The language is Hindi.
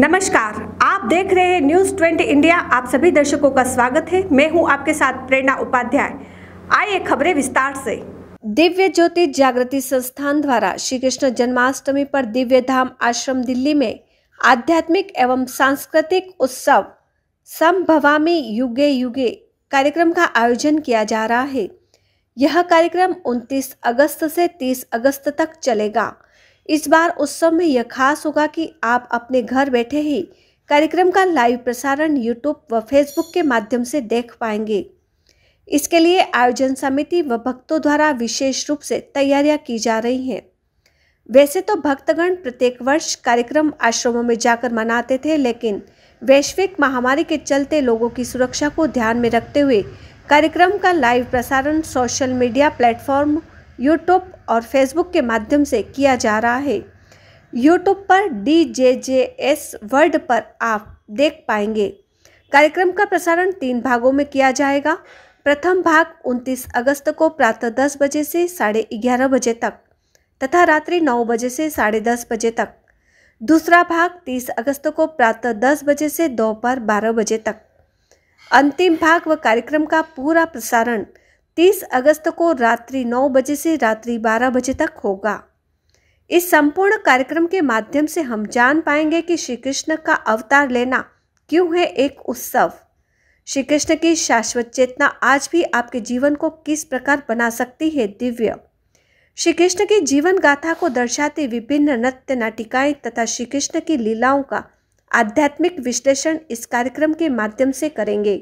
नमस्कार आप देख रहे हैं न्यूज 20 इंडिया आप सभी दर्शकों का स्वागत है मैं हूं आपके साथ प्रेरणा उपाध्याय आइए खबरें विस्तार से दिव्य ज्योति जागृति संस्थान द्वारा श्री कृष्ण जन्माष्टमी पर दिव्य धाम आश्रम दिल्ली में आध्यात्मिक एवं सांस्कृतिक उत्सव संभवामी युगे युगे कार्यक्रम का आयोजन किया जा रहा है यह कार्यक्रम 29 अगस्त से 30 अगस्त तक चलेगा इस बार उत्सव में यह खास होगा कि आप अपने घर बैठे ही कार्यक्रम का लाइव प्रसारण यूट्यूब व फेसबुक के माध्यम से देख पाएंगे इसके लिए आयोजन समिति व भक्तों द्वारा विशेष रूप से तैयारियां की जा रही हैं वैसे तो भक्तगण प्रत्येक वर्ष कार्यक्रम आश्रमों में जाकर मनाते थे लेकिन वैश्विक महामारी के चलते लोगों की सुरक्षा को ध्यान में रखते हुए कार्यक्रम का लाइव प्रसारण सोशल मीडिया प्लेटफॉर्म यूट्यूब और फेसबुक के माध्यम से किया जा रहा है यूट्यूब पर D J J S world पर आप देख पाएंगे कार्यक्रम का प्रसारण तीन भागों में किया जाएगा प्रथम भाग 29 अगस्त को प्रातः दस बजे से साढ़े ग्यारह बजे तक तथा रात्रि नौ बजे से साढ़े दस बजे तक दूसरा भाग 30 अगस्त को प्रातः दस बजे से दोपहर बारह बजे तक अंतिम भाग व कार्यक्रम का पूरा प्रसारण 30 अगस्त को रात्रि 9 बजे से रात्रि 12 बजे तक होगा इस संपूर्ण कार्यक्रम के माध्यम से हम जान पाएंगे कि श्री कृष्ण का अवतार लेना क्यों है एक उत्सव श्री कृष्ण की शाश्वत चेतना आज भी आपके जीवन को किस प्रकार बना सकती है दिव्य श्री कृष्ण की जीवन गाथा को दर्शाती विभिन्न नृत्य नाटिकाएं तथा श्री कृष्ण की लीलाओं का आध्यात्मिक विश्लेषण इस कार्यक्रम के माध्यम से करेंगे